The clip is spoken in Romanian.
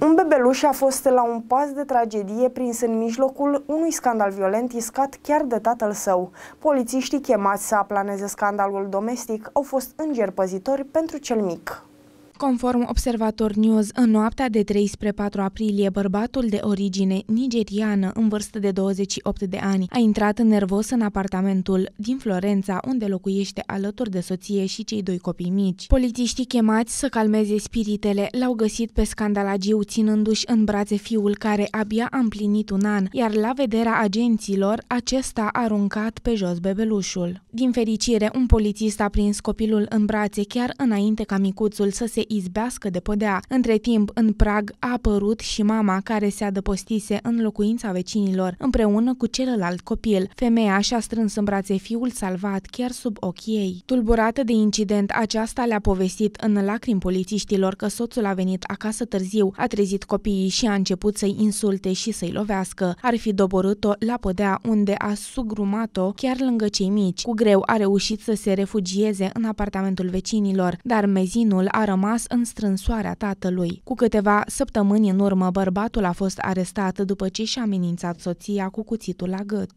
Un bebeluș a fost la un pas de tragedie prins în mijlocul unui scandal violent iscat chiar de tatăl său. Polițiștii chemați să aplaneze scandalul domestic au fost îngerpăzitori pentru cel mic. Conform Observator News, în noaptea de 3 spre 4 aprilie, bărbatul de origine nigeriană, în vârstă de 28 de ani, a intrat nervos în apartamentul din Florența, unde locuiește alături de soție și cei doi copii mici. Polițiștii chemați să calmeze spiritele l-au găsit pe scandalagiu ținându-și în brațe fiul care abia a împlinit un an, iar la vederea agenților, acesta a aruncat pe jos bebelușul. Din fericire, un polițist a prins copilul în brațe chiar înainte ca micuțul să se izbească de podea. Între timp, în prag a apărut și mama care se adăpostise în locuința vecinilor, împreună cu celălalt copil. Femeia și-a strâns în brațe fiul salvat chiar sub ochii ei. Tulburată de incident, aceasta le-a povestit în lacrimi polițiștilor că soțul a venit acasă târziu, a trezit copiii și a început să-i insulte și să-i lovească. Ar fi doborât-o la podea unde a sugrumat-o chiar lângă cei mici. Cu greu a reușit să se refugieze în apartamentul vecinilor, dar mezinul a rămas rămas în strânsoarea tatălui. Cu câteva săptămâni în urmă, bărbatul a fost arestat după ce și-a amenințat soția cu cuțitul la gât.